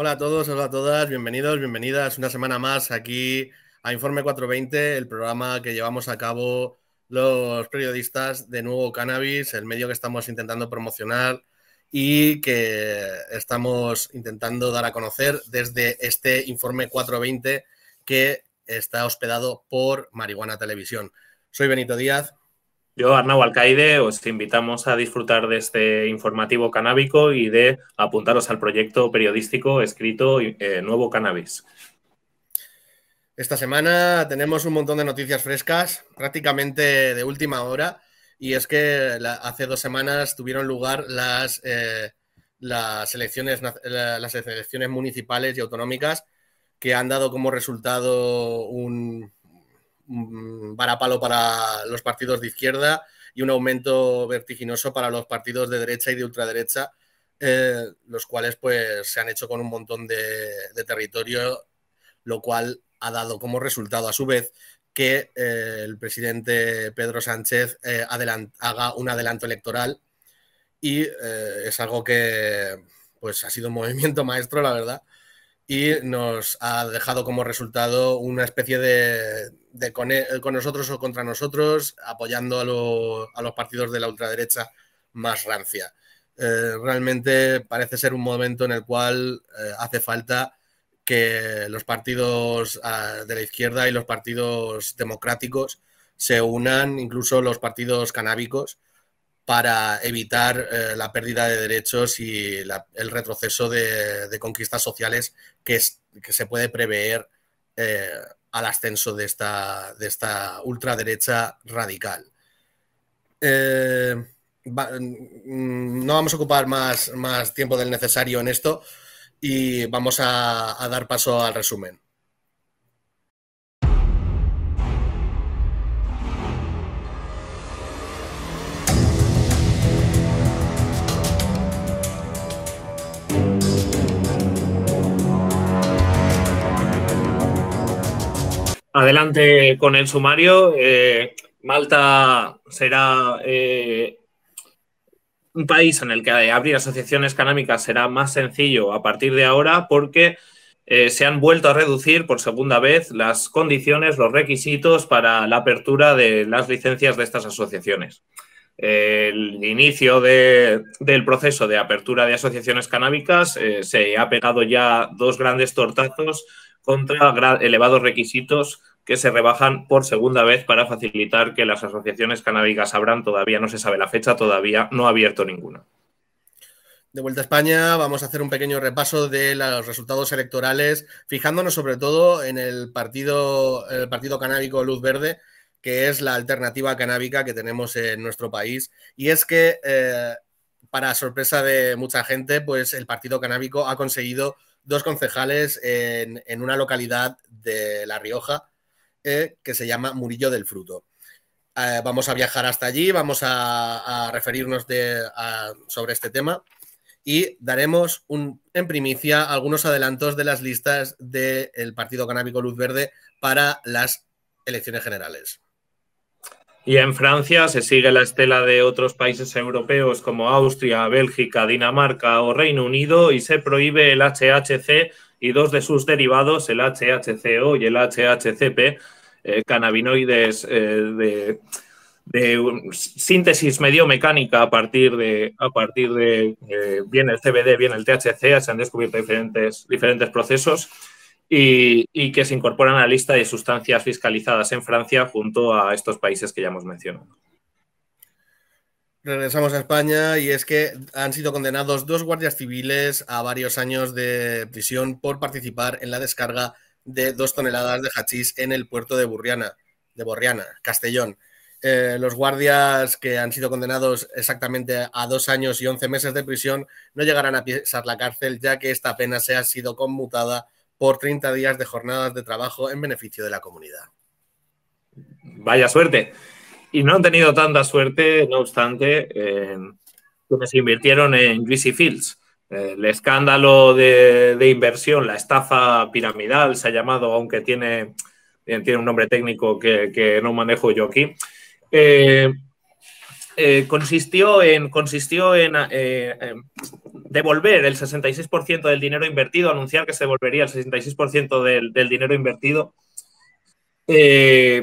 Hola a todos, hola a todas, bienvenidos, bienvenidas una semana más aquí a Informe 420, el programa que llevamos a cabo los periodistas de Nuevo Cannabis, el medio que estamos intentando promocionar y que estamos intentando dar a conocer desde este Informe 420 que está hospedado por Marihuana Televisión. Soy Benito Díaz, yo, Arnau Alcaide, os invitamos a disfrutar de este informativo canábico y de apuntaros al proyecto periodístico escrito eh, Nuevo Cannabis. Esta semana tenemos un montón de noticias frescas, prácticamente de última hora, y es que hace dos semanas tuvieron lugar las, eh, las, elecciones, las elecciones municipales y autonómicas que han dado como resultado un, varapalo para los partidos de izquierda y un aumento vertiginoso para los partidos de derecha y de ultraderecha, eh, los cuales pues se han hecho con un montón de, territorio, lo cual ha dado como resultado a su vez que eh, el presidente Pedro Sánchez eh, haga un adelanto electoral y es algo que pues ha sido un movimiento maestro, la verdad, y nos ha dejado como resultado una especie de, e, con, nosotros o contra nosotros, apoyando a, los partidos de la ultraderecha más rancia. Eh, realmente parece ser un momento en el cual eh, hace falta que los partidos ah, de la izquierda y los partidos democráticos se unan, incluso los partidos canábicos, para evitar eh, la pérdida de derechos y el retroceso de, conquistas sociales que, se puede prever eh, al ascenso de esta, de esta ultraderecha radical. Eh, mm, no vamos a ocupar más, tiempo del necesario en esto y vamos a dar paso al resumen. Adelante con el sumario. Eh, Malta será eh, un país en el que abrir asociaciones canábicas será más sencillo a partir de ahora porque eh, se han vuelto a reducir por segunda vez las condiciones, los requisitos para la apertura de las licencias de estas asociaciones. El inicio del proceso de apertura de asociaciones canábicas se ha pegado ya dos grandes tortazos contra elevados requisitos que se rebajan por segunda vez para facilitar que las asociaciones canábicas abran, todavía no se sabe la fecha, todavía no ha abierto ninguna. De vuelta a España, vamos a hacer un pequeño repaso de los resultados electorales, fijándonos sobre todo en el partido, el partido canábico Luz Verde, que es la alternativa canábica que tenemos en nuestro país. Y es que, eh, para sorpresa de mucha gente, pues el partido canábico ha conseguido dos concejales en, en una localidad de La Rioja, eh, que se llama Murillo del Fruto. Eh, vamos a viajar hasta allí, vamos a, referirnos sobre este tema y daremos un, en primicia algunos adelantos de las listas del Partido Canábico Luz Verde para las elecciones generales. Y en Francia se sigue la estela de otros países europeos como Austria, Bélgica, Dinamarca o Reino Unido y se prohíbe el HHC y dos de sus derivados, el HHCO y el HHCP, eh, cannabinoides eh, de, síntesis medio mecánica a partir de, a partir de bien eh, el CBD, bien el THC, se han descubierto diferentes, diferentes procesos y, y, que se incorporan a la lista de sustancias fiscalizadas en Francia junto a estos países que ya hemos mencionado. Regresamos a España y es que han sido condenados dos guardias civiles a varios años de prisión por participar en la descarga de dos toneladas de hachís en el puerto de Burriana, de Borriana, Castellón. Eh, los guardias que han sido condenados exactamente a dos años y once meses de prisión no llegarán a pisar la cárcel ya que esta pena se ha sido conmutada por 30 días de jornadas de trabajo en beneficio de la comunidad. Vaya suerte. Y no han tenido tanta suerte, no obstante, eh, que se invirtieron en Juicy Fields. Eh, el escándalo de, inversión, la estafa piramidal se ha llamado, aunque tiene, tiene un nombre técnico que, no manejo yo aquí. Eh, eh, consistió en, consistió en devolver el 66% del dinero invertido, anunciar que se devolvería el 66% del, dinero invertido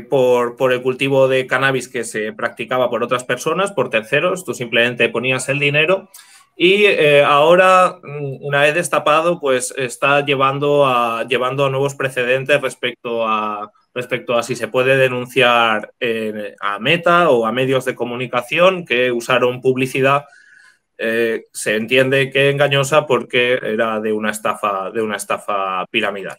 por, por el cultivo de cannabis que se practicaba por otras personas, por terceros. Tú simplemente ponías el dinero y eh, ahora, mm, una vez destapado, pues está llevando a, llevando a nuevos precedentes respecto a, respecto a si se puede denunciar eh, a Meta o a medios de comunicación que usaron publicidad. Eh, se entiende que engañosa porque era de una estafa, de una estafa piramidal.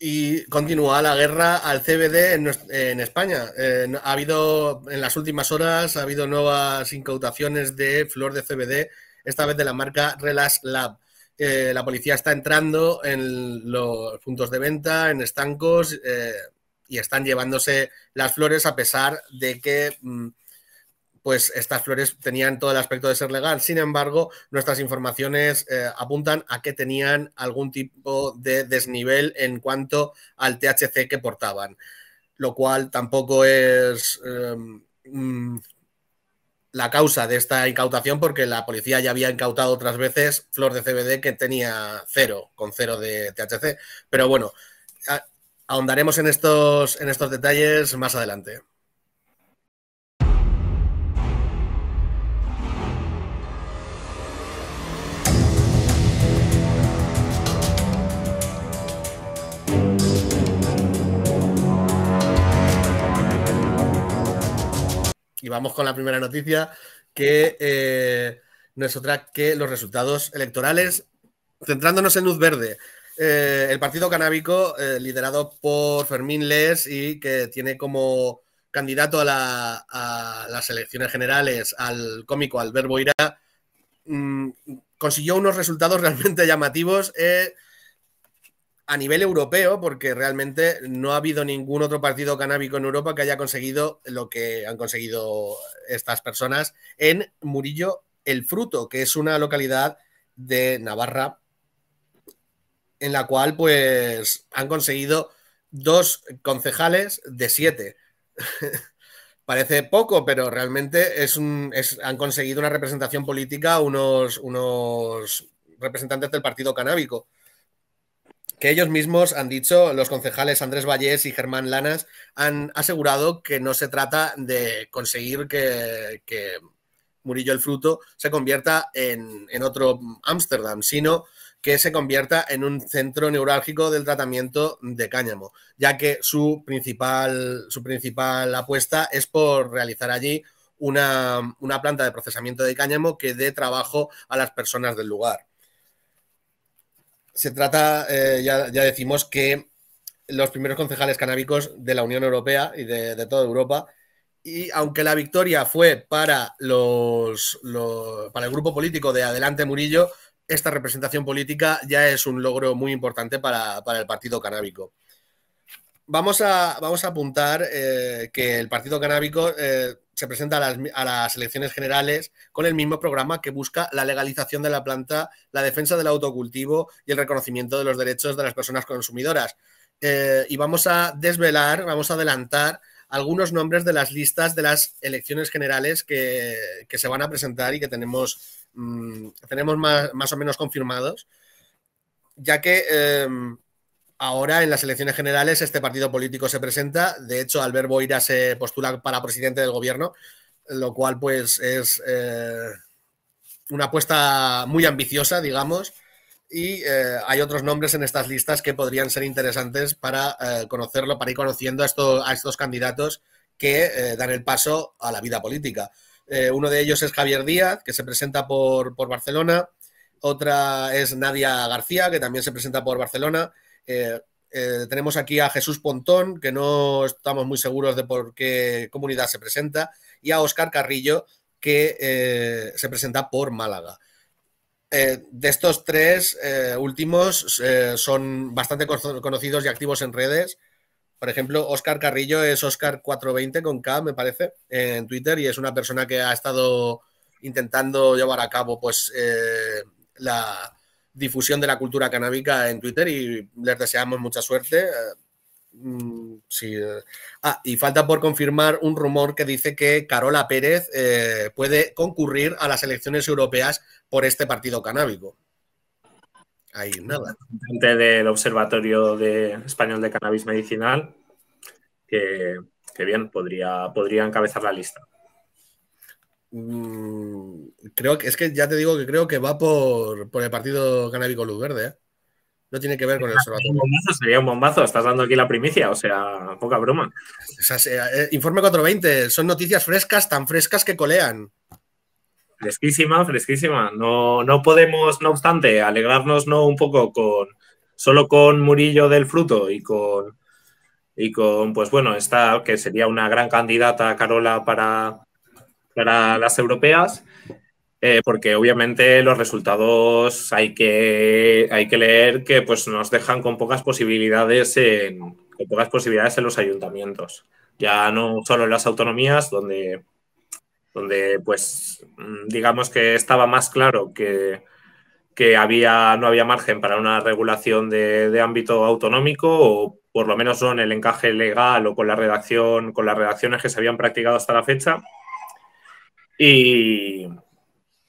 Y continúa la guerra al CBD en, España. ha habido, en las últimas horas, ha habido nuevas incautaciones de flor de CBD, esta vez de la marca Relax Lab. Eh, la policía está entrando en los puntos de venta, en estancos, eh, y están llevándose las flores a pesar de que mm, pues estas flores tenían todo el aspecto de ser legal. Sin embargo, nuestras informaciones eh, apuntan a que tenían algún tipo de desnivel en cuanto al THC que portaban, lo cual tampoco es em, mm, la causa de esta incautación porque la policía ya había incautado otras veces flor de CBD que tenía cero, con cero de THC. Pero bueno, ahondaremos en estos, en estos detalles más adelante. Y vamos con la primera noticia, que eh, no es otra que los resultados electorales, centrándonos en luz verde. Eh, el partido canábico, eh, liderado por Fermín Les y que tiene como candidato a, las elecciones generales al cómico Albert Boira, mm, consiguió unos resultados realmente llamativos a nivel europeo, porque realmente no ha habido ningún otro partido canábico en Europa que haya conseguido lo que han conseguido estas personas en Murillo El Fruto, que es una localidad de Navarra en la cual pues han conseguido dos concejales de siete. Parece poco, pero realmente es un, han conseguido una representación política unos, unos representantes del partido canábico que ellos mismos han dicho, los concejales Andrés Vallés y Germán Lanas han asegurado que no se trata de conseguir que, Murillo el Fruto se convierta en, otro Ámsterdam, sino que se convierta en un centro neurálgico del tratamiento de cáñamo, ya que su principal, su principal apuesta es por realizar allí una planta de procesamiento de cáñamo que dé trabajo a las personas del lugar se trata, eh, ya, decimos que los primeros concejales canábicos de la Unión Europea y de, toda Europa. Y aunque la victoria fue para, el grupo político de Adelante Murillo, esta representación política ya es un logro muy importante para, el Partido Canábico. Vamos a, apuntar eh, que el Partido Canábico eh, se presenta a las, elecciones generales con el mismo programa que busca la legalización de la planta, la defensa del autocultivo y el reconocimiento de los derechos de las personas consumidoras. Eh, y vamos a desvelar, vamos a adelantar algunos nombres de las listas de las elecciones generales que, se van a presentar y que tenemos, mm, tenemos más, o menos confirmados, ya que em, Ahora en las elecciones generales este partido político se presenta. De hecho, Albert Boira se postula para presidente del gobierno, lo cual pues es eh, una apuesta muy ambiciosa, digamos. Y eh, hay otros nombres en estas listas que podrían ser interesantes para eh, conocerlo, para ir conociendo a, a estos candidatos que dan el paso a la vida política. uno de ellos es Javier Díaz, que se presenta por, por Barcelona. Otra es Nadia García, que también se presenta por Barcelona eh, eh, tenemos aquí a Jesús Pontón, que no estamos muy seguros de por qué comunidad se presenta, y a Oscar Carrillo, que eh, se presenta por Málaga. de estos tres últimos son bastante conocidos y activos en redes. Por ejemplo, Oscar Carrillo es Oscar420 con K, me parece, en Twitter, y es una persona que ha estado intentando llevar a cabo pues, la, difusión de la cultura canábica en Twitter y les deseamos mucha suerte. Eh, mm, eh. Ah, y falta por confirmar un rumor que dice que Carola Pérez eh, puede concurrir a las elecciones europeas por este partido canábico. Ahí nada. Del Observatorio de Español de Cannabis Medicinal, que, que bien, podría, podría encabezar la lista. Mm, creo que es que ya te digo que creo que va por, por el partido canábico Luz Verde. ¿eh? No tiene que ver con el salvador. sería un bombazo. Estás dando aquí la primicia, o sea, poca broma. Eh, informe 420. Son noticias frescas, tan frescas que colean. Fresquísima, fresquísima. No, no podemos, no obstante, alegrarnos no un poco con solo con Murillo del Fruto y con y con, pues bueno, esta que sería una gran candidata Carola para, para las europeas, eh, porque obviamente los resultados hay que, hay que leer que pues, nos dejan con pocas posibilidades en, pocas posibilidades en los ayuntamientos. Ya no solo en las autonomías, donde, donde pues digamos que estaba más claro que, había, no había margen para una regulación de, de, ámbito autonómico o por lo menos no en el encaje legal o con la redacción, con las redacciones que se habían practicado hasta la fecha. Y,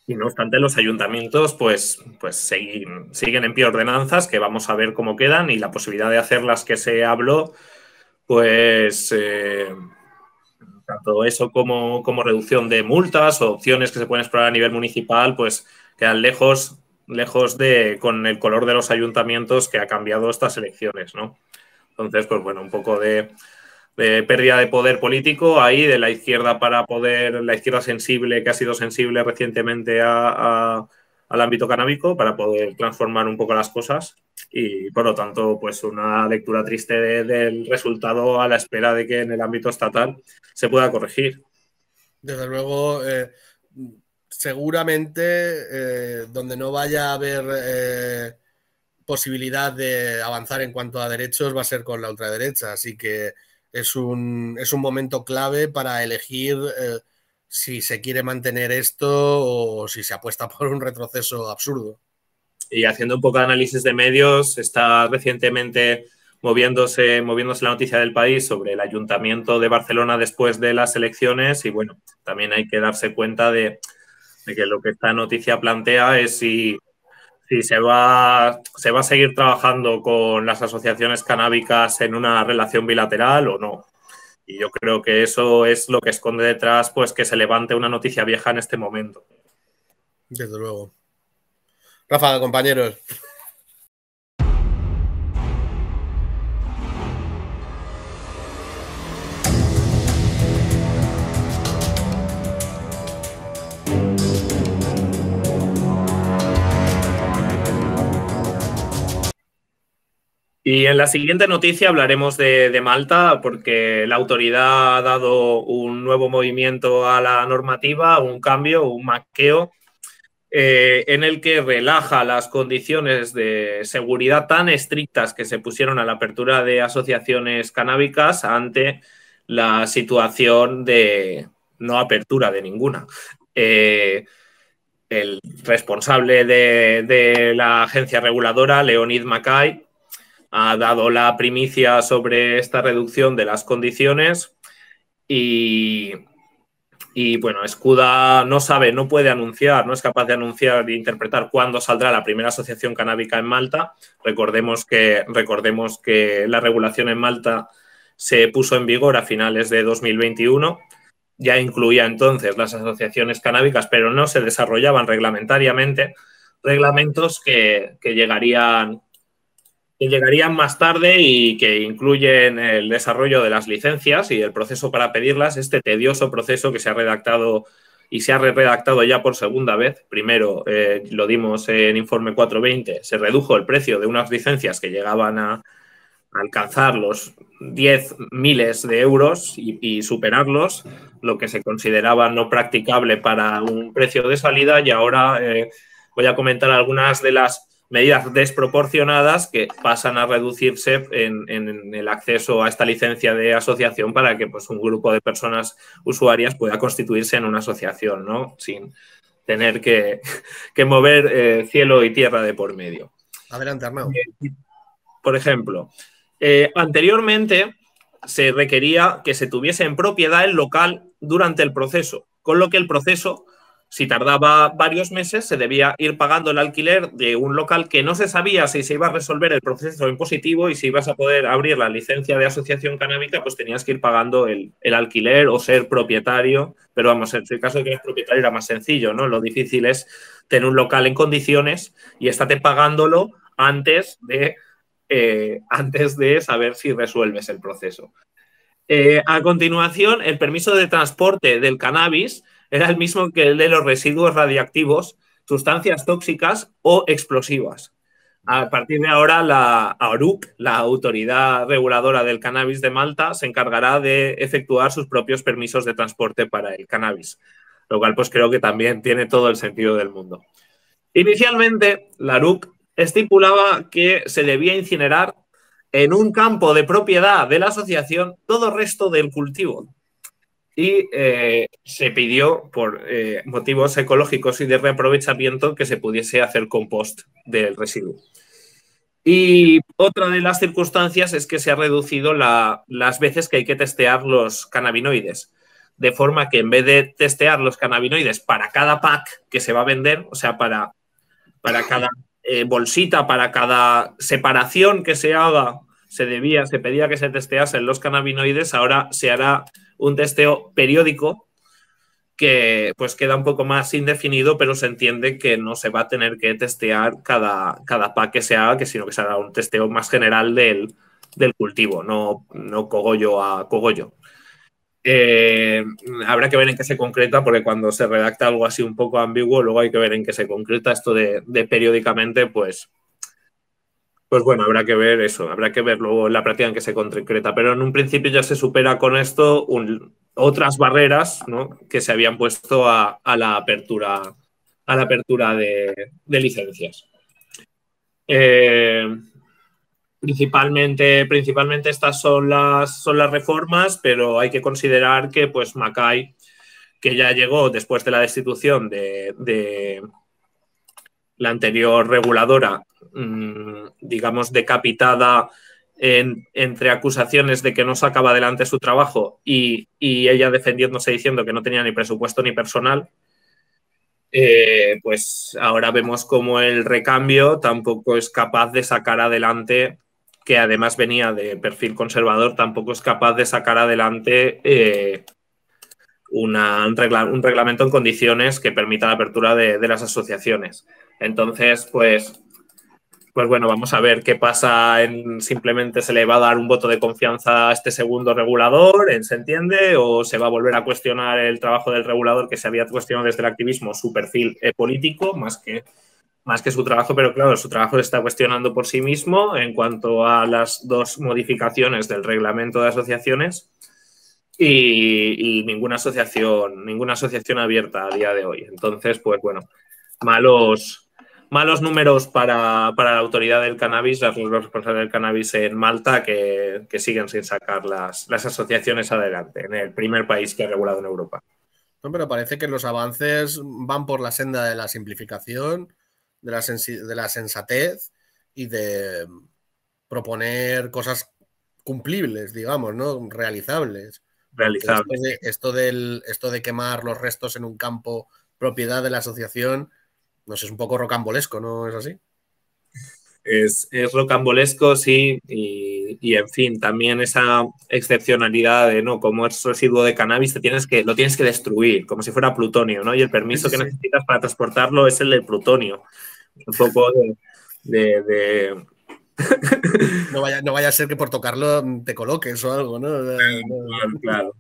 no obstante, los ayuntamientos pues, pues siguen, siguen en pie ordenanzas que vamos a ver cómo quedan y la posibilidad de hacer las que se habló, pues eh, tanto eso como, reducción de multas o opciones que se pueden explorar a nivel municipal, pues quedan lejos, lejos de con el color de los ayuntamientos que ha cambiado estas elecciones, ¿no? Entonces, pues bueno, un poco de, pérdida de poder político ahí de la izquierda para poder, la izquierda sensible, que ha sido sensible recientemente al ámbito canábico, para poder transformar un poco las cosas. Y por lo tanto, pues una lectura triste del resultado a la espera de que en el ámbito estatal se pueda corregir. Desde luego, eh, seguramente eh, donde no vaya a haber eh, posibilidad de avanzar en cuanto a derechos va a ser con la ultraderecha. Así que es un, momento clave para elegir eh, si se quiere mantener esto o si se apuesta por un retroceso absurdo. Y haciendo un poco de análisis de medios, está recientemente moviéndose, moviéndose la noticia del país sobre el ayuntamiento de Barcelona después de las elecciones y bueno, también hay que darse cuenta de que lo que esta noticia plantea es si si se va, se va a seguir trabajando con las asociaciones canábicas en una relación bilateral o no. Y yo creo que eso es lo que esconde detrás, pues que se levante una noticia vieja en este momento. Desde luego. Rafa, compañeros. Y en la siguiente noticia hablaremos de, Malta, porque la autoridad ha dado un nuevo movimiento a la normativa, un cambio, un maqueo, eh, en el que relaja las condiciones de seguridad tan estrictas que se pusieron a la apertura de asociaciones canábicas ante la situación de no apertura de ninguna. Eh, el responsable de, de la agencia reguladora, Leonid Mackay, ha dado la primicia sobre esta reducción de las condiciones y, y bueno, Escuda no sabe, no puede anunciar, no es capaz de anunciar e interpretar cuándo saldrá la primera asociación canábica en Malta. Recordemos que, recordemos que la regulación en Malta se puso en vigor a finales de 2021. Ya incluía entonces las asociaciones canábicas, pero no se desarrollaban reglamentariamente reglamentos que, que llegarían que llegarían más tarde y que incluyen el desarrollo de las licencias y el proceso para pedirlas, este tedioso proceso que se ha redactado y se ha redactado ya por segunda vez. Primero eh, lo dimos en informe 420, se redujo el precio de unas licencias que llegaban a alcanzar los 10 miles de euros y, superarlos, lo que se consideraba no practicable para un precio de salida y ahora... Eh, voy a comentar algunas de las medidas desproporcionadas que pasan a reducirse en, el acceso a esta licencia de asociación para que pues, un grupo de personas usuarias pueda constituirse en una asociación, ¿no? Sin tener que, mover eh, cielo y tierra de por medio. Adelante, Armando. Eh, por ejemplo, eh, anteriormente se requería que se tuviese en propiedad el local durante el proceso, con lo que el proceso si tardaba varios meses, se debía ir pagando el alquiler de un local que no se sabía si se iba a resolver el proceso impositivo y si ibas a poder abrir la licencia de asociación canábica, pues tenías que ir pagando el, alquiler o ser propietario. Pero vamos, en el caso de que eres propietario era más sencillo, ¿no? Lo difícil es tener un local en condiciones y estate pagándolo antes de, eh, antes de saber si resuelves el proceso. Eh, a continuación, el permiso de transporte del cannabis era el mismo que el de los residuos radiactivos, sustancias tóxicas o explosivas. A partir de ahora, la Aruc, la Autoridad Reguladora del Cannabis de Malta, se encargará de efectuar sus propios permisos de transporte para el cannabis, lo cual pues creo que también tiene todo el sentido del mundo. Inicialmente, la Aruc estipulaba que se debía incinerar en un campo de propiedad de la asociación todo resto del cultivo, y eh, se pidió por eh, motivos ecológicos y de reaprovechamiento que se pudiese hacer compost del residuo. Y otra de las circunstancias es que se ha reducido las veces que hay que testear los cannabinoides, de forma que en vez de testear los cannabinoides para cada pack que se va a vender, o sea, para, para cada eh, bolsita, para cada separación que se haga, se debía, se pedía que se testeasen los cannabinoides, ahora se hará un testeo periódico que pues queda un poco más indefinido, pero se entiende que no se va a tener que testear cada, cada pack que se haga, que sino que se hará un testeo más general del, cultivo, no, no cogollo a cogollo. Eh, habrá que ver en qué se concreta, porque cuando se redacta algo así un poco ambiguo, luego hay que ver en qué se concreta esto de, de periódicamente, pues pues bueno, habrá que ver eso, habrá que ver luego la práctica en que se concreta, pero en un principio ya se supera con esto otras barreras que se habían puesto a, la apertura, a la apertura de, licencias. Eh, principalmente, principalmente estas son las, son las reformas, pero hay que considerar que pues que ya llegó después de la destitución de la anterior reguladora, Mm, digamos, decapitada entre acusaciones de que no sacaba adelante su trabajo y, ella defendiéndose diciendo que no tenía ni presupuesto ni personal, eh, pues ahora vemos como el recambio tampoco es capaz de sacar adelante, que además venía de perfil conservador, tampoco es capaz de sacar adelante eh, una, un, reglamento en condiciones que permita la apertura de las asociaciones. Entonces, pues pues bueno, vamos a ver qué pasa. En, simplemente se le va a dar un voto de confianza a este segundo regulador, ¿eh? ¿se entiende? ¿O se va a volver a cuestionar el trabajo del regulador que se había cuestionado desde el activismo, su perfil eh, político, más que más que su trabajo, pero claro, su trabajo se está cuestionando por sí mismo en cuanto a las dos modificaciones del reglamento de asociaciones y, y, ninguna asociación, ninguna asociación abierta a día de hoy. Entonces, pues bueno, malos, malos números para, para, la autoridad del cannabis, las responsables del cannabis en Malta, que, que siguen sin sacar las, las, asociaciones adelante, en el primer país que ha regulado en Europa. No, pero parece que los avances van por la senda de la simplificación, de la, de la sensatez y de proponer cosas cumplibles, digamos, ¿no? Realizables. Realizables. Esto, esto, del, esto de quemar los restos en un campo propiedad de la asociación no es un poco rocambolesco, ¿no es así? Es, rocambolesco, sí, y, en fin, también esa excepcionalidad de, ¿no? Como es residuo de cannabis, tienes que, lo tienes que destruir, como si fuera plutonio, ¿no? Y el permiso que necesitas para transportarlo es el de plutonio. Un poco de, No, vaya, no vaya a ser que por tocarlo te coloques o algo, ¿no? claro.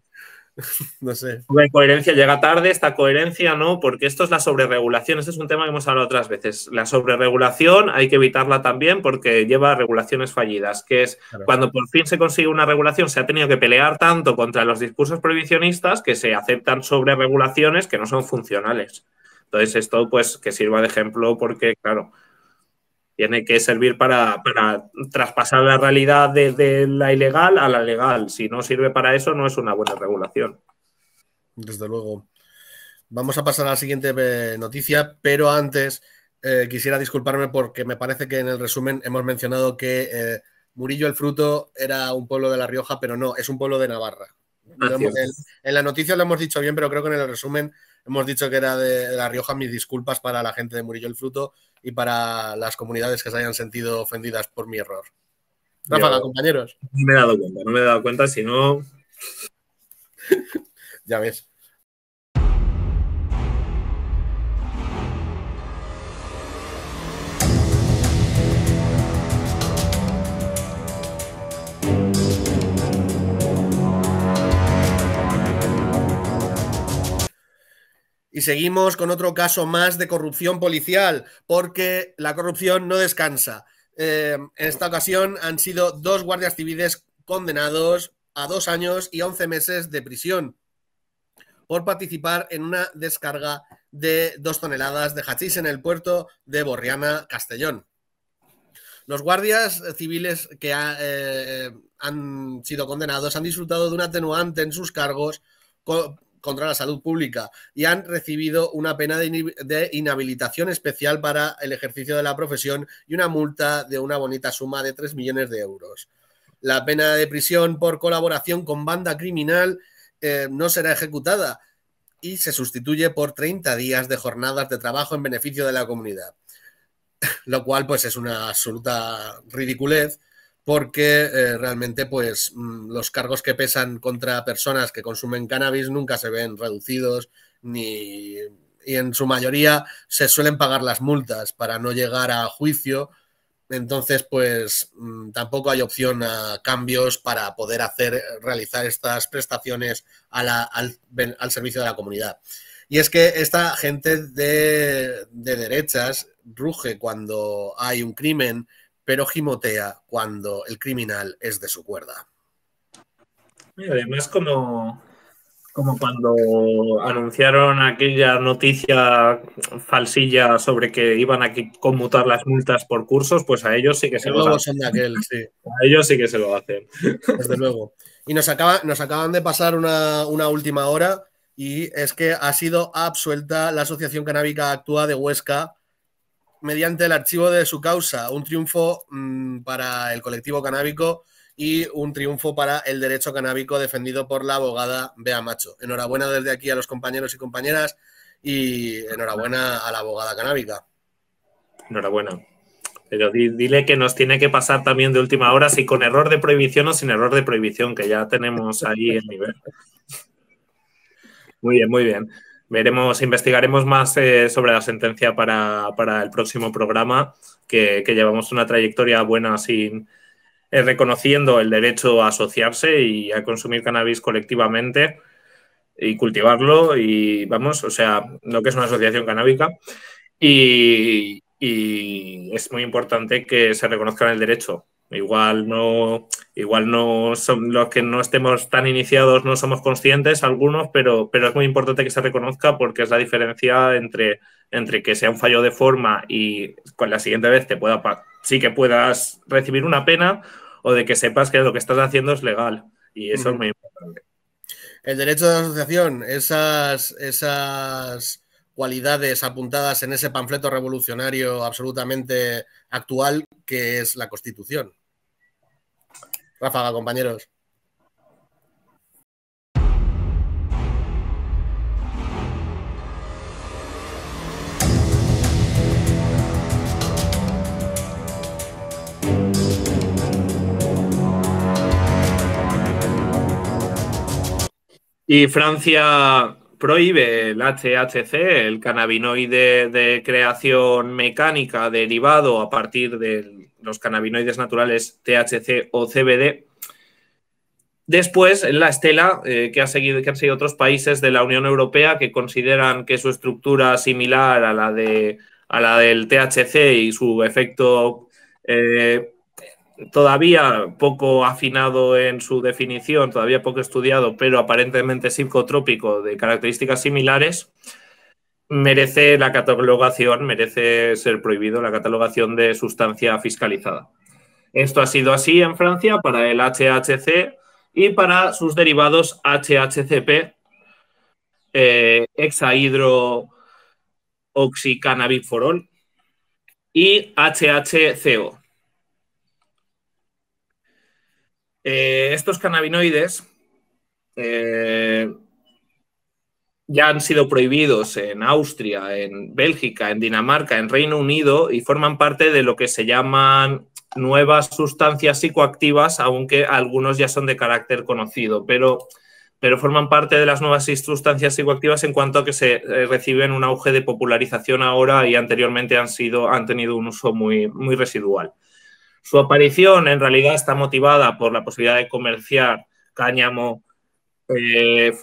no sé. La coherencia llega tarde, esta coherencia no, porque esto es la sobreregulación. Este es un tema que hemos hablado otras veces. La sobreregulación hay que evitarla también porque lleva a regulaciones fallidas, que es cuando por fin se consigue una regulación, se ha tenido que pelear tanto contra los discursos prohibicionistas que se aceptan sobreregulaciones que no son funcionales. Entonces, esto pues que sirva de ejemplo porque, claro, tiene que servir para, traspasar la realidad desde la ilegal a la legal. Si no sirve para eso, no es una buena regulación. Desde luego. Vamos a pasar a la siguiente eh, noticia, pero antes eh, quisiera disculparme porque me parece que en el resumen hemos mencionado que eh, Murillo el Fruto era un pueblo de La Rioja, pero no, es un pueblo de Navarra. Ah, en, la noticia lo hemos dicho bien, pero creo que en el resumen hemos dicho que era de La Rioja. Mis disculpas para la gente de Murillo el Fruto y para las comunidades que se hayan sentido ofendidas por mi error. Rafa, compañeros. No me he dado cuenta, no me he dado cuenta, si no. ya ves. Y seguimos con otro caso más de corrupción policial, porque la corrupción no descansa. Eh, en esta ocasión han sido dos guardias civiles condenados a dos años y once meses de prisión por participar en una descarga de dos toneladas de hachís en el puerto de Borriana, Castellón. Los guardias civiles que ah, eh, han sido condenados han disfrutado de un atenuante en sus cargos contra la salud pública y han recibido una pena de, inhabilitación especial para el ejercicio de la profesión y una multa de una bonita suma de 3 millones de euros. La pena de prisión por colaboración con banda criminal eh, no será ejecutada y se sustituye por 30 días de jornadas de trabajo en beneficio de la comunidad. Lo cual, pues, es una absoluta ridiculez porque eh, realmente pues mm, los cargos que pesan contra personas que consumen cannabis nunca se ven reducidos ni y en su mayoría se suelen pagar las multas para no llegar a juicio. Entonces, pues mm, tampoco hay opción a cambios para poder hacer eh, realizar estas prestaciones al, al, servicio de la comunidad. Y es que esta gente de, de derechas ruge cuando hay un crimen pero gimotea cuando el criminal es de su cuerda. Además, como, como cuando anunciaron aquella noticia falsilla sobre que iban a conmutar las multas por cursos, pues a ellos sí que se lo hacen. A ellos sí que se lo hacen. Desde luego. Y nos, nos acaban de pasar una, una, última hora y es que ha sido absuelta la Asociación Canábica Actúa de Huesca mediante el archivo de su causa, un triunfo mm, para el colectivo canábico y un triunfo para el derecho canábico defendido por la abogada Bea Macho. Enhorabuena desde aquí a los compañeros y compañeras y enhorabuena a la abogada canábica. Enhorabuena. Pero dile que nos tiene que pasar también de última hora si con error de prohibición o sin error de prohibición, que ya tenemos ahí el nivel. Muy bien, muy bien veremos, investigaremos más eh, sobre la sentencia para, el próximo programa, que, llevamos una trayectoria buena sin eh, reconociendo el derecho a asociarse y a consumir cannabis colectivamente y cultivarlo y vamos, o sea, lo que es una asociación canábica y es muy importante que se reconozcan el derecho Igual no, igual no son los que no estemos tan iniciados, no somos conscientes algunos, pero, pero es muy importante que se reconozca porque es la diferencia entre, entre que sea un fallo de forma y con la siguiente vez te pueda sí que puedas recibir una pena o de que sepas que lo que estás haciendo es legal. Y eso es muy importante. El derecho de asociación, esas, esas cualidades apuntadas en ese panfleto revolucionario absolutamente actual que es la Constitución. Ráfaga, compañeros. Y Francia prohíbe el HHC, el cannabinoide de creación mecánica derivado a partir del los cannabinoides naturales THC o CBD. Después, en la estela eh, que, ha seguido, que han seguido otros países de la Unión Europea que consideran que su estructura similar a la, de, la del THC y su efecto eh, todavía poco afinado en su definición, todavía poco estudiado, pero aparentemente psicotrópico de características similares, merece la catalogación, merece ser prohibido la catalogación de sustancia fiscalizada. Esto ha sido así en Francia para el HHC y para sus derivados HHCP, eh, hexahidrooxicannabiforol y HHCO. Eh, estos cannabinoides eh, ya han sido prohibidos en Austria, en Bélgica, en Dinamarca, en Reino Unido y forman parte de lo que se llaman nuevas sustancias psicoactivas, aunque algunos ya son de carácter conocido, pero, pero forman parte de las nuevas sustancias psicoactivas en cuanto a que se eh, reciben un auge de popularización ahora y anteriormente han, sido, han tenido un uso muy, muy residual. Su aparición en realidad está motivada por la posibilidad de comerciar cáñamo, eh,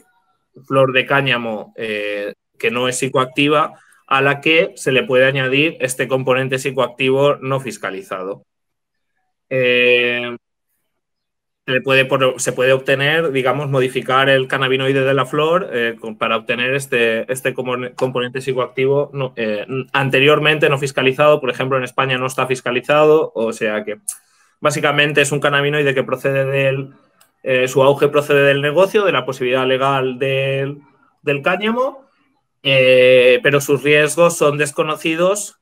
flor de cáñamo eh, que no es psicoactiva, a la que se le puede añadir este componente psicoactivo no fiscalizado. Eh, se, puede, se, puede, obtener, digamos, modificar el cannabinoide de la flor eh, para obtener este, este componente psicoactivo anteriormente no fiscalizado. Por ejemplo, en España no está fiscalizado, o sea que básicamente es un cannabinoide que procede del eh, su auge procede del negocio, de la posibilidad legal del, cáñamo, eh, pero sus riesgos son desconocidos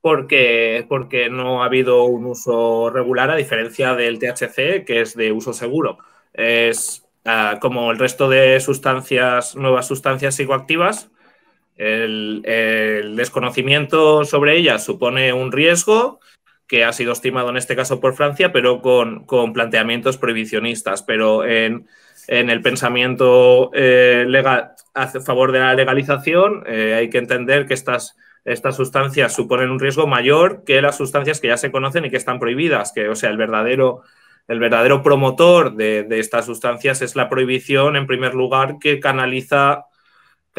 porque, porque no ha habido un uso regular, a diferencia del THC, que es de uso seguro. Es ah, como el resto de sustancias, nuevas sustancias psicoactivas, el, desconocimiento sobre ellas supone un riesgo que ha sido estimado en este caso por Francia, pero con, planteamientos prohibicionistas. Pero en, el pensamiento eh, legal, a favor de la legalización eh, hay que entender que estas, estas sustancias suponen un riesgo mayor que las sustancias que ya se conocen y que están prohibidas, que o sea, el verdadero el verdadero promotor de, estas sustancias es la prohibición, en primer lugar, que canaliza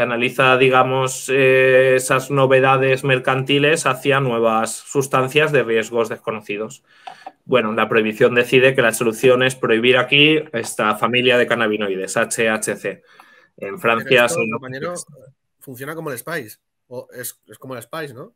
analiza, digamos, eh, esas novedades mercantiles hacia nuevas sustancias de riesgos desconocidos. Bueno, la prohibición decide que la solución es prohibir aquí esta familia de cannabinoides, HHC. En Francia... funciona como el Spice, o es, como el Spice, ¿no?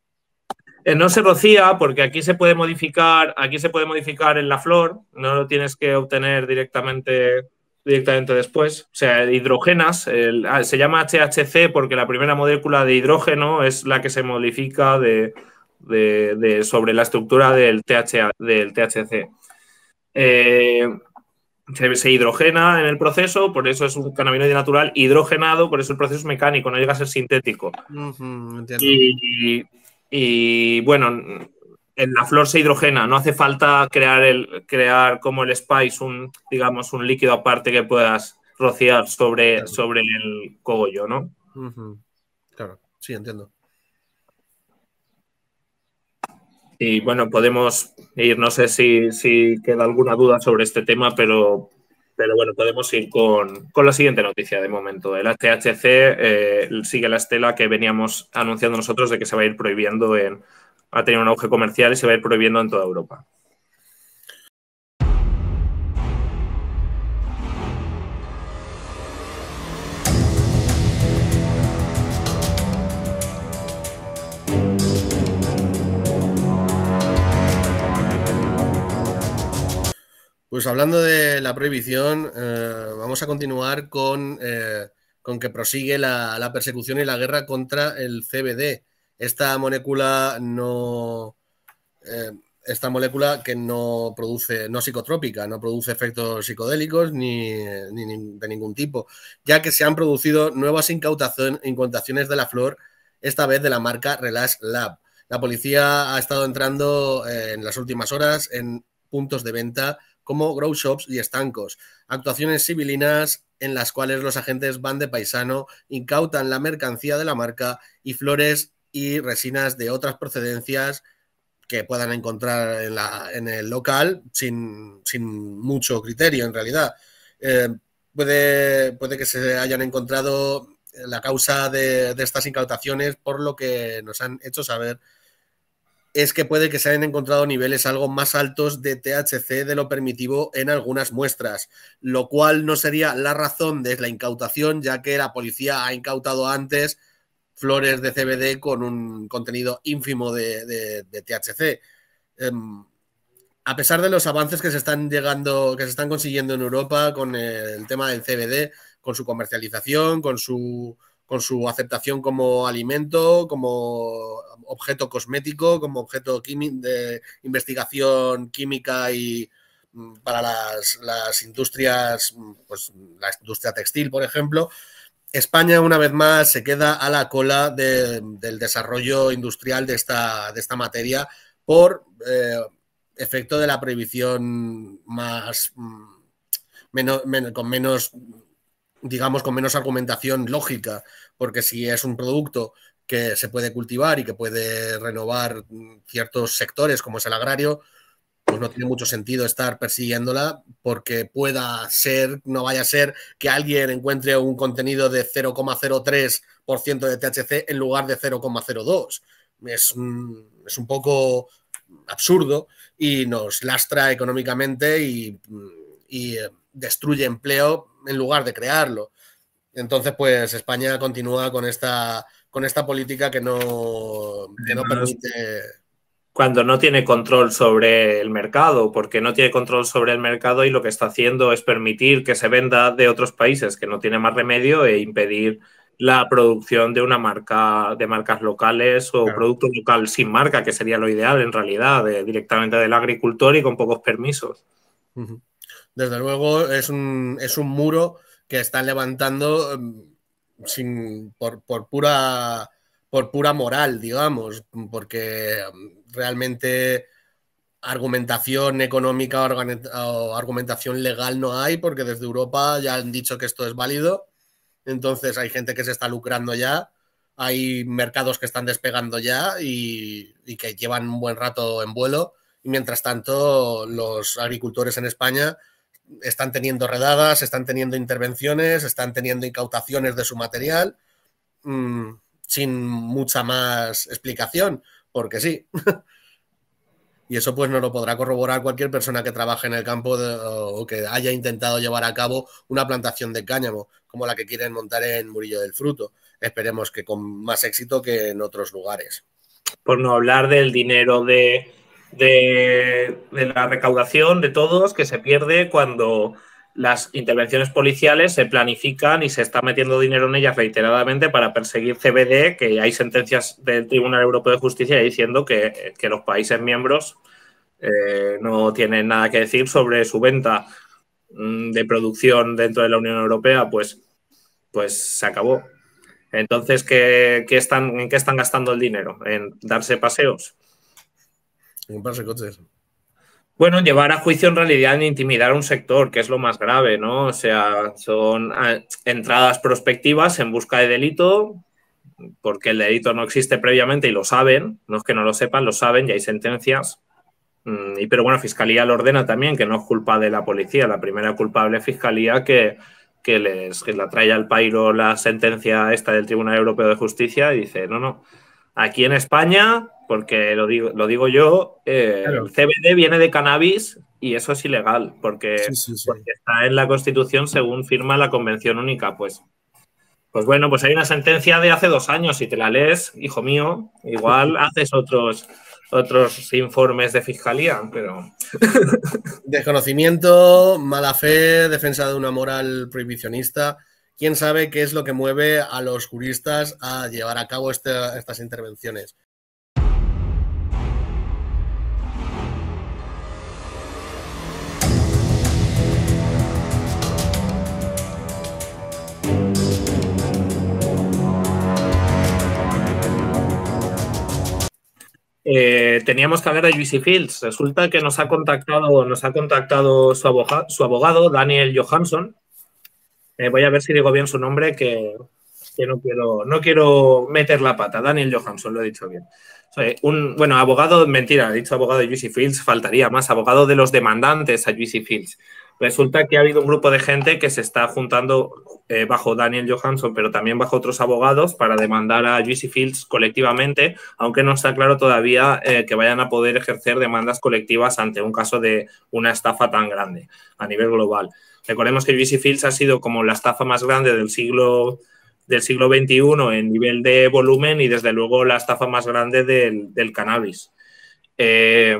Eh, no se rocía porque aquí se puede modificar, aquí se puede modificar en la flor, no lo tienes que obtener directamente directamente después. O sea, hidrogenas, ah, se llama HHC porque la primera molécula de hidrógeno es la que se modifica de, sobre la estructura del, del THC. Eh, se, hidrogena en el proceso, por eso es un cannabinoide natural hidrogenado, por eso el proceso es mecánico, no llega a ser sintético. y, bueno, en la flor se hidrogena, no hace falta crear, el, crear como el spice un, digamos, un líquido aparte que puedas rociar sobre, sobre el cogollo, ¿no? Claro, sí, entiendo. Y bueno, podemos ir, no sé si, queda alguna duda sobre este tema, pero, pero bueno, podemos ir con, la siguiente noticia de momento. El THC eh, sigue la estela que veníamos anunciando nosotros de que se va a ir prohibiendo en va a tener un auge comercial y se va a ir prohibiendo en toda Europa. Pues hablando de la prohibición, eh, vamos a continuar con, eh, que prosigue la, persecución y la guerra contra el CBD esta molécula no. Eh, esta molécula que no produce, no psicotrópica, no produce efectos psicodélicos ni, de ningún tipo, ya que se han producido nuevas incautaciones de la flor, esta vez de la marca Relax Lab. La policía ha estado entrando eh, en las últimas horas en puntos de venta como grow shops y estancos, actuaciones civilinas en las cuales los agentes van de paisano, incautan la mercancía de la marca y flores y resinas de otras procedencias que puedan encontrar en, el local sin, mucho criterio en realidad. Eh, puede, puede que se hayan encontrado la causa de, de, estas incautaciones, por lo que nos han hecho saber, es que puede que se hayan encontrado niveles algo más altos de THC de lo permitivo en algunas muestras, lo cual no sería la razón de la incautación, ya que la policía ha incautado antes flores de CBD con un contenido ínfimo de, THC. Em, a pesar de los avances que se están llegando, que se están consiguiendo en Europa con el tema del CBD, con su comercialización, con su, con su aceptación como alimento, como objeto cosmético, como objeto de investigación química y mm, para las, las industrias, mm, pues la industria textil, por ejemplo, España, una vez más, se queda a la cola del desarrollo industrial de esta, de esta materia por eh, efecto de la prohibición más mm, con menos, digamos, con menos argumentación lógica, porque si es un producto que se puede cultivar y que puede renovar ciertos sectores, como es el agrario, pues no tiene mucho sentido estar persiguiéndola porque pueda ser, no vaya a ser que alguien encuentre un contenido de 0,03% de THC en lugar de 0,02. Mm, es, un, poco absurdo y nos lastra económicamente y, eh, destruye empleo en lugar de crearlo. Entonces, pues España continúa con esta, con esta política que no, que no permite cuando no tiene control sobre el mercado, porque no tiene control sobre el mercado y lo que está haciendo es permitir que se venda de otros países que no tiene más remedio e impedir la producción de una marca, de marcas locales o producto local sin marca, que sería lo ideal en realidad, directamente del agricultor y con pocos permisos. Desde luego es un, es un muro que están levantando mm, sin, por, por, pura, por pura moral, digamos, porque mm, realmente argumentación económica o argumentación legal no hay, porque desde Europa ya han dicho que esto es válido. Entonces hay gente que se está lucrando ya, hay mercados que están despegando ya y, que llevan un buen rato en vuelo. Y mientras tanto, los agricultores en España están teniendo redadas, están teniendo intervenciones, están teniendo incautaciones de su material mm, sin mucha más explicación, porque sí. y eso pues no lo podrá corroborar cualquier persona que trabaje en el campo o que haya intentado llevar a cabo una plantación de cáñamo, como la que quieren montar en Murillo del Fruto. Esperemos que con más éxito que en otros lugares. Por no hablar del dinero de, de la recaudación de todos que se pierde cuando las intervenciones policiales se planifican y se está metiendo dinero en ellas reiteradamente para perseguir CBD, que hay sentencias del Tribunal Europeo de Justicia diciendo que, los países miembros eh, no tienen nada que decir sobre su venta mm, de producción dentro de la Unión Europea, pues, pues se acabó. Entonces, están, ¿en qué están gastando el dinero? ¿En darse paseos? En de coches. Bueno, llevar a juicio en realidad ni intimidar a un sector, que es lo más grave, ¿no? O sea, son ah, entradas prospectivas en busca de delito, porque el delito no existe previamente y lo saben, no es que no lo sepan, lo saben, Y hay sentencias. Mm, y pero bueno, Fiscalía lo ordena también, que no es culpa de la policía, la primera culpable es Fiscalía que, que les la trae al pairo la sentencia esta del Tribunal Europeo de Justicia y dice, no, no, aquí en España porque lo digo, yo, el eh, CBD viene de cannabis y eso es ilegal, porque, está en la Constitución según firma la Convención Única, pues. Pues bueno, pues hay una sentencia de hace dos años, si te la lees, hijo mío, igual haces otros, otros informes de fiscalía, pero... Desconocimiento, mala fe, defensa de una moral prohibicionista, quién sabe qué es lo que mueve a los juristas a llevar a cabo estas intervenciones Eh, teníamos que ver a Juicy Fields. Resulta que nos ha contactado, nos ha contactado su, abogado, Daniel Johansson. Eh, voy a ver si digo bien su nombre, que, no, quiero, no quiero meter la pata. Daniel Johansson, lo he dicho bien un, bueno, abogado, mentira, ha dicho abogado de Juicy Fields, faltaría más, abogado de los demandantes a Juicy Fields. Resulta que ha habido un grupo de gente que se está juntando eh, bajo Daniel Johansson, pero también bajo otros abogados para demandar a Juicy Fields colectivamente, aunque no está claro todavía eh, que vayan a poder ejercer demandas colectivas ante un caso de una estafa tan grande a nivel global. Recordemos que Juicy Fields ha sido como la estafa más grande del siglo del siglo XXI en nivel de volumen y desde luego la estafa más grande del, cannabis. Eh,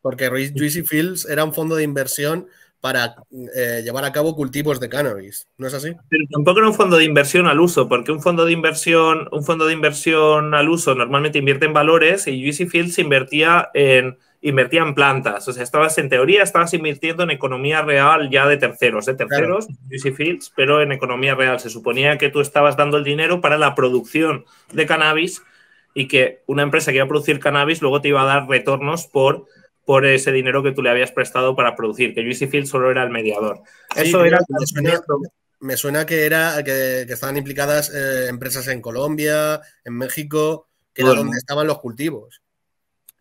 porque Juicy Fields era un fondo de inversión para eh, llevar a cabo cultivos de cannabis, ¿no es así? Pero tampoco era un fondo de inversión al uso, porque un fondo de inversión, un fondo de inversión al uso normalmente invierte en valores y Juicy Fields invertía en invertía en plantas. O sea, estabas en teoría, estabas invirtiendo en economía real ya de terceros, de terceros, Fields, pero en economía real. Se suponía que tú estabas dando el dinero para la producción de cannabis y que una empresa que iba a producir cannabis luego te iba a dar retornos por, por ese dinero que tú le habías prestado para producir, que Juicy Fields solo era el mediador. Eso era... Me suena, que era que, estaban implicadas eh, empresas en Colombia, en México, que era donde estaban los cultivos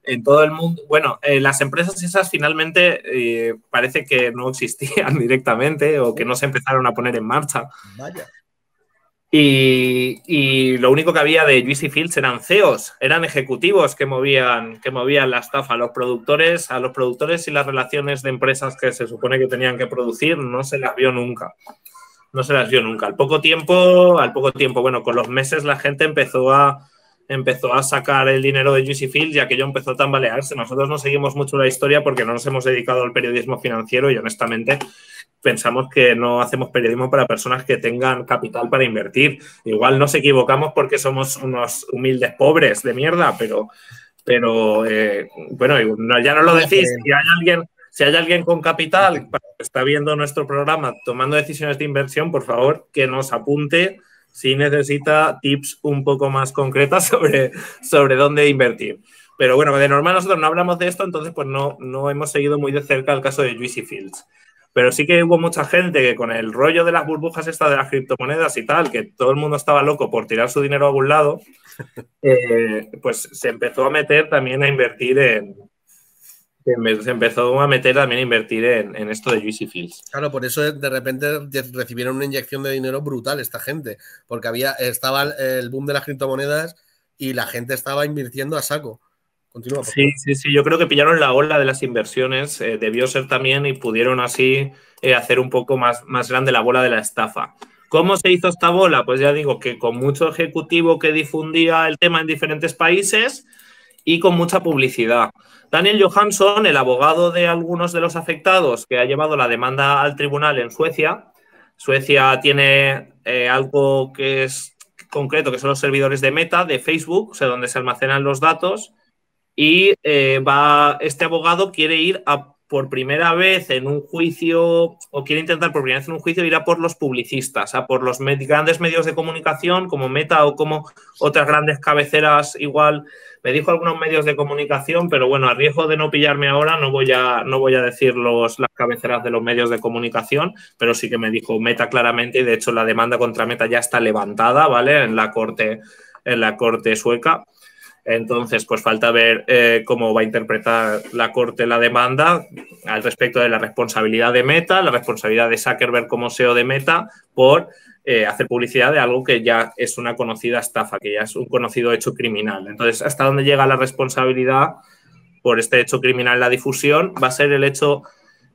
en todo el mundo. Bueno, eh, las empresas esas finalmente eh, parece que no existían directamente o que no se empezaron a poner en marcha. Y, lo único que había de Juicy Fields eran CEOs, eran ejecutivos que movían, que movían la estafa. Los productores, a los productores y las relaciones de empresas que se supone que tenían que producir, no se las vio nunca. No se las vio nunca. Al poco tiempo, al poco tiempo, bueno, con los meses la gente empezó a, empezó a sacar el dinero de Juicy Fields y aquello empezó a tambalearse. Nosotros no seguimos mucho la historia porque no nos hemos dedicado al periodismo financiero y honestamente pensamos que no hacemos periodismo para personas que tengan capital para invertir. Igual nos equivocamos porque somos unos humildes pobres de mierda, pero, pero eh, bueno, ya no lo decís. Eh, si hay alguien, si hay alguien con capital que está viendo nuestro programa tomando decisiones de inversión, por favor, que nos apunte si necesita tips un poco más concretas sobre, sobre dónde invertir. Pero bueno, de normal nosotros no hablamos de esto, entonces pues no, no hemos seguido muy de cerca el caso de Juicy Fields. Pero sí que hubo mucha gente que con el rollo de las burbujas estas de las criptomonedas y tal, que todo el mundo estaba loco por tirar su dinero a algún lado, eh, pues se empezó a meter también a invertir en, se empezó a meter también a invertir en, esto de Juicy Fields. Claro, por eso de repente recibieron una inyección de dinero brutal esta gente, porque había estaba el boom de las criptomonedas y la gente estaba invirtiendo a saco. Continúa. Sí, sí, sí, yo creo que pillaron la ola de las inversiones, eh, debió ser también y pudieron así eh, hacer un poco más, más grande la bola de la estafa. ¿Cómo se hizo esta bola? Pues ya digo que con mucho ejecutivo que difundía el tema en diferentes países, y con mucha publicidad. Daniel Johansson, el abogado de algunos de los afectados que ha llevado la demanda al tribunal en Suecia, Suecia tiene eh, algo que es concreto, que son los servidores de Meta, de Facebook, donde se almacenan los datos, y eh, este abogado quiere ir a por primera vez en un juicio, o quiere intentar por primera vez en un juicio, ir a por los publicistas, a por los grandes medios de comunicación como Meta o como otras grandes cabeceras igual. Me dijo algunos medios de comunicación, pero bueno, a riesgo de no pillarme ahora, no voy a, no voy a decir las cabeceras de los medios de comunicación, pero sí que me dijo Meta claramente y de hecho la demanda contra Meta ya está levantada, ¿vale? En la corte, en la corte sueca. Entonces, pues falta ver eh, cómo va a interpretar la Corte la demanda al respecto de la responsabilidad de Meta, la responsabilidad de Zuckerberg como CEO de Meta por eh, hacer publicidad de algo que ya es una conocida estafa, que ya es un conocido hecho criminal. Entonces, ¿hasta dónde llega la responsabilidad por este hecho criminal? La difusión va a ser el hecho,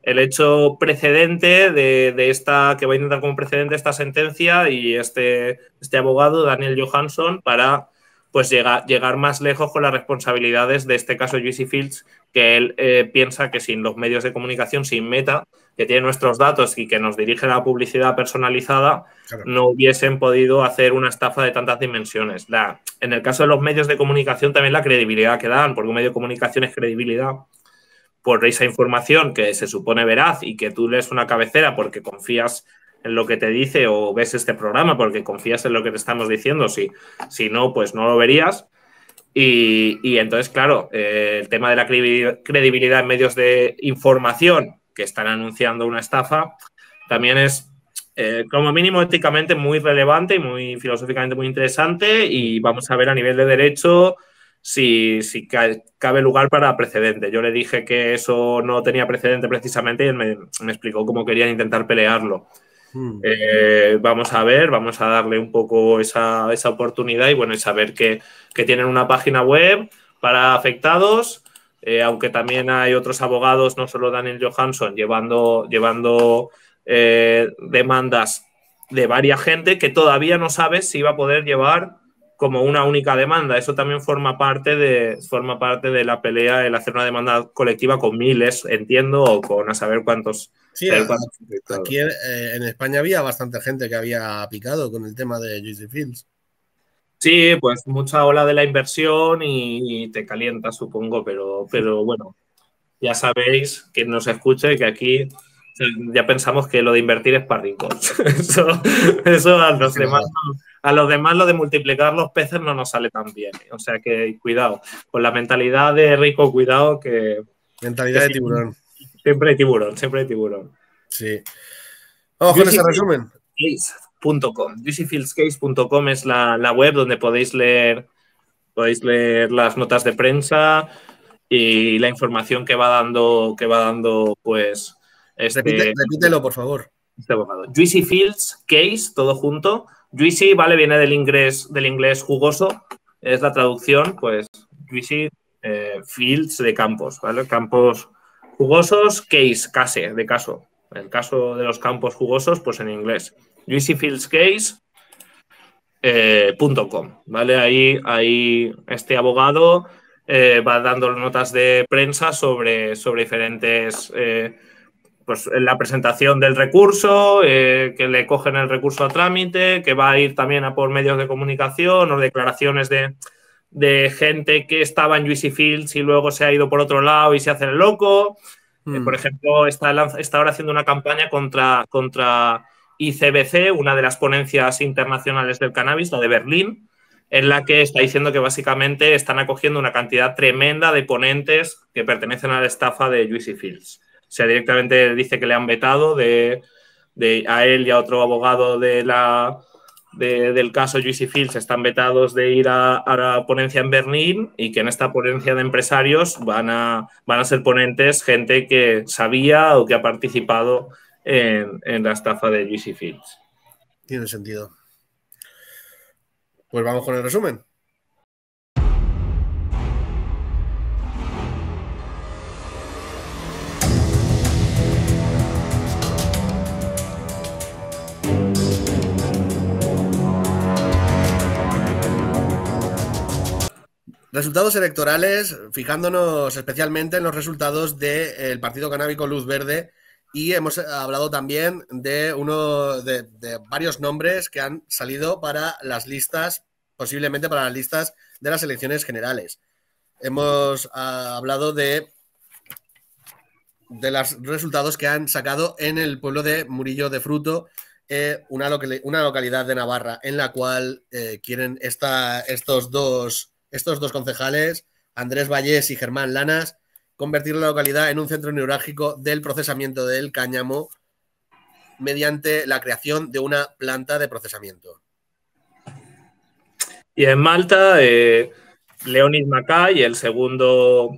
el hecho precedente de, esta, que va a intentar como precedente esta sentencia y este, este abogado, Daniel Johansson, para pues llega, llegar más lejos con las responsabilidades de este caso Juicy Fields, que él eh, piensa que sin los medios de comunicación, sin Meta, que tiene nuestros datos y que nos dirige la publicidad personalizada, no hubiesen podido hacer una estafa de tantas dimensiones. en el caso de los medios de comunicación, también la credibilidad que dan, porque un medio de comunicación es credibilidad por esa información que se supone veraz y que tú lees una cabecera porque confías en lo que te dice o ves este programa porque confías en lo que te estamos diciendo. Si, si no, pues no lo verías. Y, entonces, claro, eh, el tema de la credibilidad en medios de información que están anunciando una estafa también es, eh, como mínimo, éticamente muy relevante y muy filosóficamente muy interesante. Y vamos a ver a nivel de derecho. Si, cabe lugar para precedente. Yo le dije que eso no tenía precedente precisamente y él me, me explicó cómo querían intentar pelearlo. Hmm. Eh, vamos a ver, vamos a darle un poco esa, oportunidad y bueno, y saber que, que, tienen una página web para afectados, eh, aunque también hay otros abogados, no solo Daniel Johansson, llevando, llevando eh, demandas de varia gente que todavía no sabe si va a poder llevar como una única demanda. Eso también forma parte de, forma parte de la pelea, el hacer una demanda colectiva con miles, entiendo, o con a saber cuántos. Sí, aquí eh, en, España había bastante gente que había picado con el tema de JC Fields. Sí, pues mucha ola de la inversión y, te calienta, supongo, pero, pero bueno, ya sabéis que nos escuche que aquí ya pensamos que lo de invertir es para ricos. eso, a los demás a los demás lo de multiplicar los peces no nos sale tan bien. ¿eh? O sea que cuidado, con la mentalidad de rico, cuidado que... Mentalidad de tiburón. Siempre, de tiburón, siempre de tiburón. Sí. Vamos con ese resumen. Juicyfieldscase.com es la, la, web donde podéis leer, podéis leer las notas de prensa y la información que va dando, que va dando pues este, repítelo, por favor. Este Juicy Fields, Case, todo junto. Juicy, vale, viene del inglés, del inglés jugoso. Es la traducción, pues, Juicy eh, Fields de campos, ¿vale? Campos jugosos, case, case, de caso. El caso de los campos jugosos, pues en inglés. Juicy Fields Case, eh, com, ¿vale? Ahí, este abogado eh, va dando notas de prensa sobre, sobre diferentes pues, la presentación del recurso, eh, que le cogen el recurso a trámite, que va a ir también a por medios de comunicación o declaraciones de, de gente que estaba en Juicy Fields y luego se ha ido por otro lado y se hace el loco. Eh, mm. por ejemplo, está, está, ahora haciendo una campaña contra, contra ICBC, una de las ponencias internacionales del cannabis, la de Berlín, en la que está diciendo que básicamente están acogiendo una cantidad tremenda de ponentes que pertenecen a la estafa de Juicy Fields sea, directamente dice que le han vetado de, de a él y a otro abogado de la, del caso Juicy Fields están vetados de ir a, a, la ponencia en Berlín y que en esta ponencia de empresarios van a, van a ser ponentes gente que sabía o que ha participado en, en la estafa de Juicy Fields. Tiene sentido. Pues vamos con el resumen. Resultados electorales, fijándonos especialmente en los resultados del eh, Partido Canábico Luz Verde y hemos eh, hablado también de uno de, varios nombres que han salido para las listas, posiblemente para las listas de las elecciones generales. Hemos ah, hablado de de los resultados que han sacado en el pueblo de Murillo de Fruto, eh, una, una, localidad de Navarra, en la cual quieren estos dos estos dos concejales, Andrés Vallés y Germán Lanas, convertir la localidad en un centro neurálgico del procesamiento del cáñamo mediante la creación de una planta de procesamiento. Y en Malta, eh, Leonis Macay, el segundo,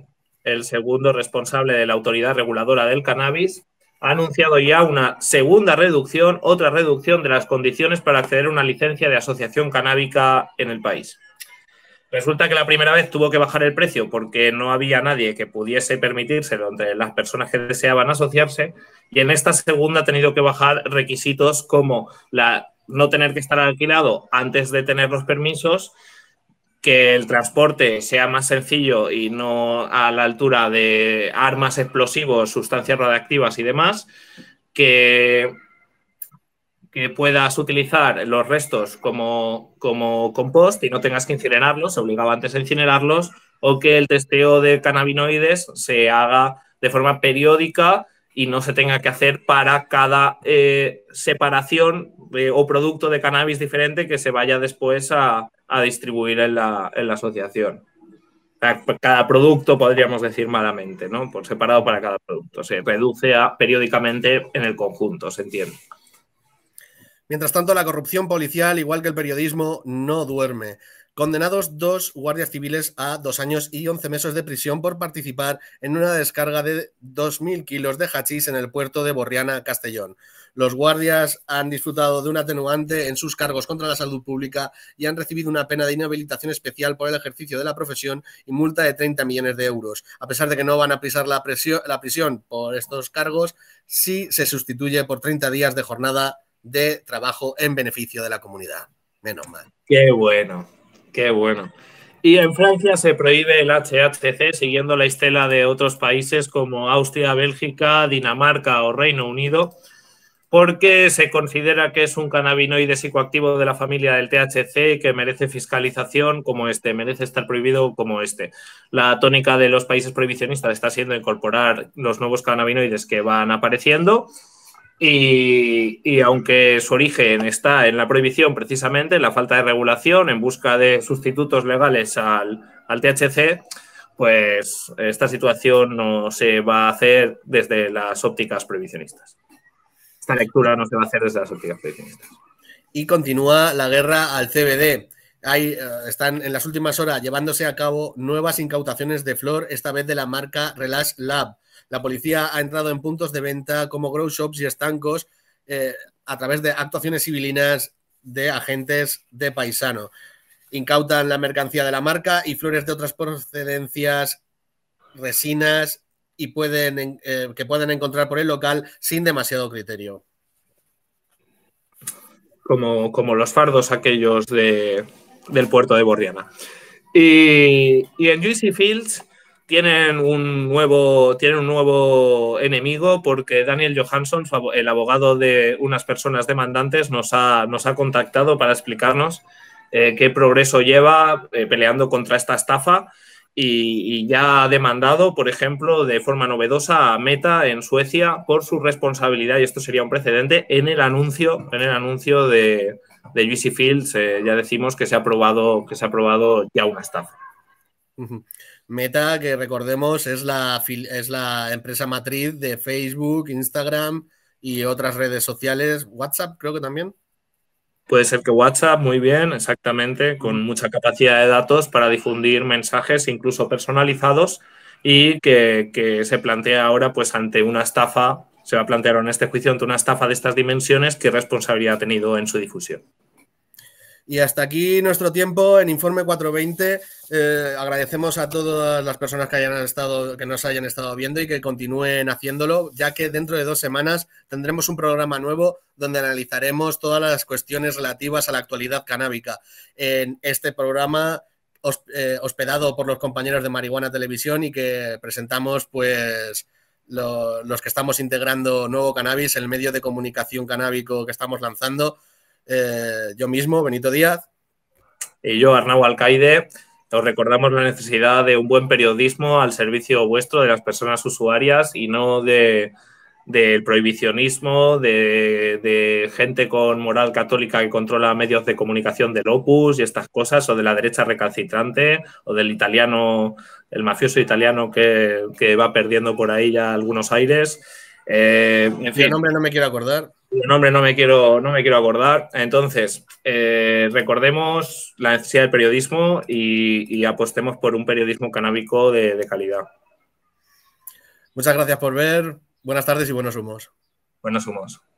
el segundo responsable de la autoridad reguladora del cannabis, ha anunciado ya una segunda reducción, otra reducción de las condiciones para acceder a una licencia de asociación canábica en el país. Resulta que la primera vez tuvo que bajar el precio porque no había nadie que pudiese permitírselo entre las personas que deseaban asociarse y en esta segunda ha tenido que bajar requisitos como la, no tener que estar alquilado antes de tener los permisos, que el transporte sea más sencillo y no a la altura de armas explosivos, sustancias radiactivas y demás, que puedas utilizar los restos como, como compost y no tengas que incinerarlos, se obligaba antes a incinerarlos, o que el testeo de cannabinoides se haga de forma periódica y no se tenga que hacer para cada eh, separación eh, o producto de cannabis diferente que se vaya después a, a distribuir en la, en la asociación pues, cada producto, podríamos decir malamente, ¿no? Por separado para cada producto. Se reduce a periódicamente en el conjunto, se entiende. Mientras tanto, la corrupción policial, igual que el periodismo, no duerme. Condenados dos guardias civiles a dos años y once meses de prisión por participar en una descarga de 2.000 kilos de hachís en el puerto de Borriana, Castellón. Los guardias han disfrutado de un atenuante en sus cargos contra la salud pública y han recibido una pena de inhabilitación especial por el ejercicio de la profesión y multa de 30 millones de euros. A pesar de que no van a pisar la, la prisión por estos cargos, sí se sustituye por 30 días de jornada de trabajo en beneficio de la comunidad. Menos mal. Qué bueno, qué bueno. Y en Francia se prohíbe el HHC siguiendo la estela de otros países como Austria, Bélgica, Dinamarca o Reino Unido, porque se considera que es un cannabinoide psicoactivo de la familia del THC que merece fiscalización como este, merece estar prohibido como este. La tónica de los países prohibicionistas está siendo incorporar los nuevos cannabinoides que van apareciendo y, aunque su origen está en la prohibición precisamente, en la falta de regulación, en busca de sustitutos legales al, al THC, pues esta situación no se va a hacer desde las ópticas prohibicionistas. Esta lectura no se va a hacer desde las ópticas prohibicionistas. Y continúa la guerra al CBD. Eh, están en las últimas horas llevándose a cabo nuevas incautaciones de flor, esta vez de la marca Relax Lab. La policía ha entrado en puntos de venta como grow shops y estancos eh, a través de actuaciones civilinas de agentes de paisano. Incautan la mercancía de la marca y flores de otras procedencias, resinas y pueden, eh, que pueden encontrar por el local sin demasiado criterio. Como, como los fardos aquellos de, del puerto de Borriana. Y, en Juicy Fields tienen un, nuevo, tienen un nuevo enemigo porque Daniel Johansson, el abogado de unas personas demandantes, nos ha, nos ha contactado para explicarnos eh, qué progreso lleva eh, peleando contra esta estafa y, ya ha demandado, por ejemplo, de forma novedosa a Meta en Suecia por su responsabilidad, y esto sería un precedente, en el anuncio, en el anuncio de, de UC Fields, eh, ya decimos que se ha aprobado que se ha ya una estafa. Meta, que recordemos, es la, es la empresa matriz de Facebook, Instagram y otras redes sociales. WhatsApp, creo que también. Puede ser que WhatsApp, muy bien, exactamente, con mucha capacidad de datos para difundir mensajes incluso personalizados y que, que se plantea ahora pues ante una estafa se va a plantear en este juicio ante una estafa de estas dimensiones qué responsabilidad ha tenido en su difusión. Y hasta aquí nuestro tiempo en Informe 420. Eh, agradecemos a todas las personas que, hayan estado, que nos hayan estado viendo y que continúen haciéndolo, ya que dentro de dos semanas tendremos un programa nuevo donde analizaremos todas las cuestiones relativas a la actualidad canábica. En este programa eh, hospedado por los compañeros de Marihuana Televisión y que presentamos pues los que estamos integrando Nuevo Cannabis, el medio de comunicación canábico que estamos lanzando, eh, yo mismo, Benito Díaz. Y yo, Arnau Alcaide, os recordamos la necesidad de un buen periodismo al servicio vuestro, de las personas usuarias y no de del prohibicionismo, de, gente con moral católica que controla medios de comunicación del Opus y estas cosas, o de la derecha recalcitrante, o del italiano, el mafioso italiano que, va perdiendo por ahí ya algunos aires. Eh, en el nombre no me quiero acordar. El nombre no me quiero, no me quiero acordar. Entonces, eh, recordemos la necesidad del periodismo y, apostemos por un periodismo canábico de calidad. Muchas gracias por ver. Buenas tardes y buenos humos. Buenos humos.